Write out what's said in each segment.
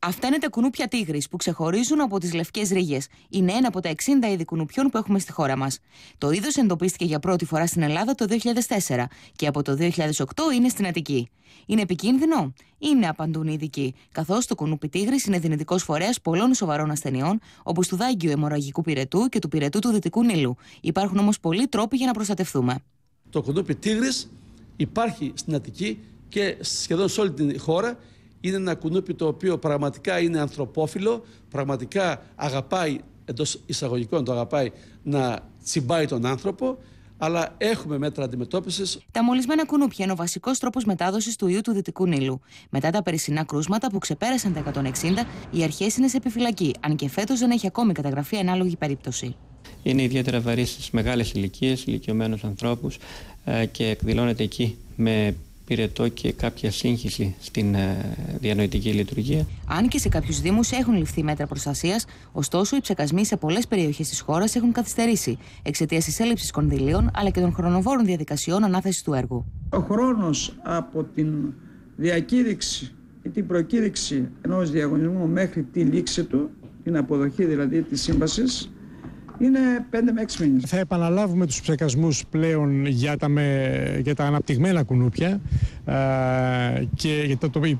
Αυτά είναι τα κουνούπια τίγρης που ξεχωρίζουν από τις λευκές ρίγες. Είναι ένα από τα 60 είδη κουνουπιών που έχουμε στη χώρα μας. Το είδος εντοπίστηκε για πρώτη φορά στην Ελλάδα το 2004 και από το 2008 είναι στην Αττική. Είναι επικίνδυνο? Είναι, απαντούν οι ειδικοί, καθώς το κουνούπι τίγρης είναι δυνητικός φορέας πολλών σοβαρών ασθενειών, όπως του δάγκιου αιμορραγικού πυρετού και του πυρετού του Δυτικού Νείλου. Υπάρχουν όμως πολλοί τρόποι για να προστατευτούμε. Το κουνούπι τίγρης υπάρχει στην Αττική και σχεδόν σε όλη την χώρα είναι ένα κουνούπι το οποίο πραγματικά είναι ανθρωπόφιλο, πραγματικά αγαπάει, εντός εισαγωγικών το αγαπάει, να τσιμπάει τον άνθρωπο, αλλά έχουμε μέτρα αντιμετώπισης. Τα μολυσμένα κουνούπια είναι ο βασικός τρόπος μετάδοσης του ιού του Δυτικού Νείλου. Μετά τα περσινά κρούσματα που ξεπέρασαν τα 160, οι αρχές είναι σε επιφυλακή, αν και φέτος δεν έχει ακόμη καταγραφεί ανάλογη περίπτωση. Είναι ιδιαίτερα βαρύς στις μεγάλες ηλικίες, ηλικιωμένους ανθρώπους ε, και εκδηλώνεται εκεί με πυρετό και κάποια σύγχυση στην ε, διανοητική λειτουργία. Αν και σε κάποιους Δήμους έχουν ληφθεί μέτρα προστασίας, ωστόσο οι ψεκασμοί σε πολλές περιοχές της χώρας έχουν καθυστερήσει εξαιτίας της έλλειψης κονδυλίων αλλά και των χρονοβόρων διαδικασιών ανάθεσης του έργου. Ο χρόνος από την διακήρυξη ή την προκήρυξη ενός διαγωνισμού μέχρι τη λήξη του, την αποδοχή δηλαδή της σύμβασης, είναι 5 με 6 μήνες. Θα επαναλάβουμε τους ψεκασμούς πλέον για τα, με, για τα αναπτυγμένα κουνούπια α, ε, και για το, το, οι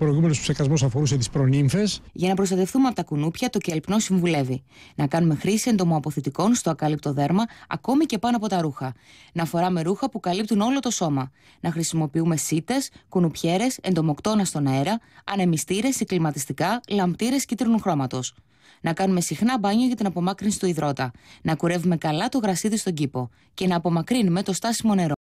αφορούσε τις προνύμφες. Για να προστατευτούμε από τα κουνούπια το κελπνό συμβουλεύει. Να κάνουμε χρήση εντομοαποθητικών στο ακάλυπτο δέρμα ακόμη και πάνω από τα ρούχα. Να φοράμε ρούχα που καλύπτουν όλο το σώμα. Να χρησιμοποιούμε σίτες, κουνουπιέρες, εντομοκτώνα στον αέρα, ανεμιστήρες, συγκλιματιστικά, λαμπτήρες κίτρινου χρώματος να κάνουμε συχνά μπάνιο για την απομάκρυνση του υδρότα, να κουρεύουμε καλά το γρασίδι στον κήπο και να απομακρύνουμε το στάσιμο νερό.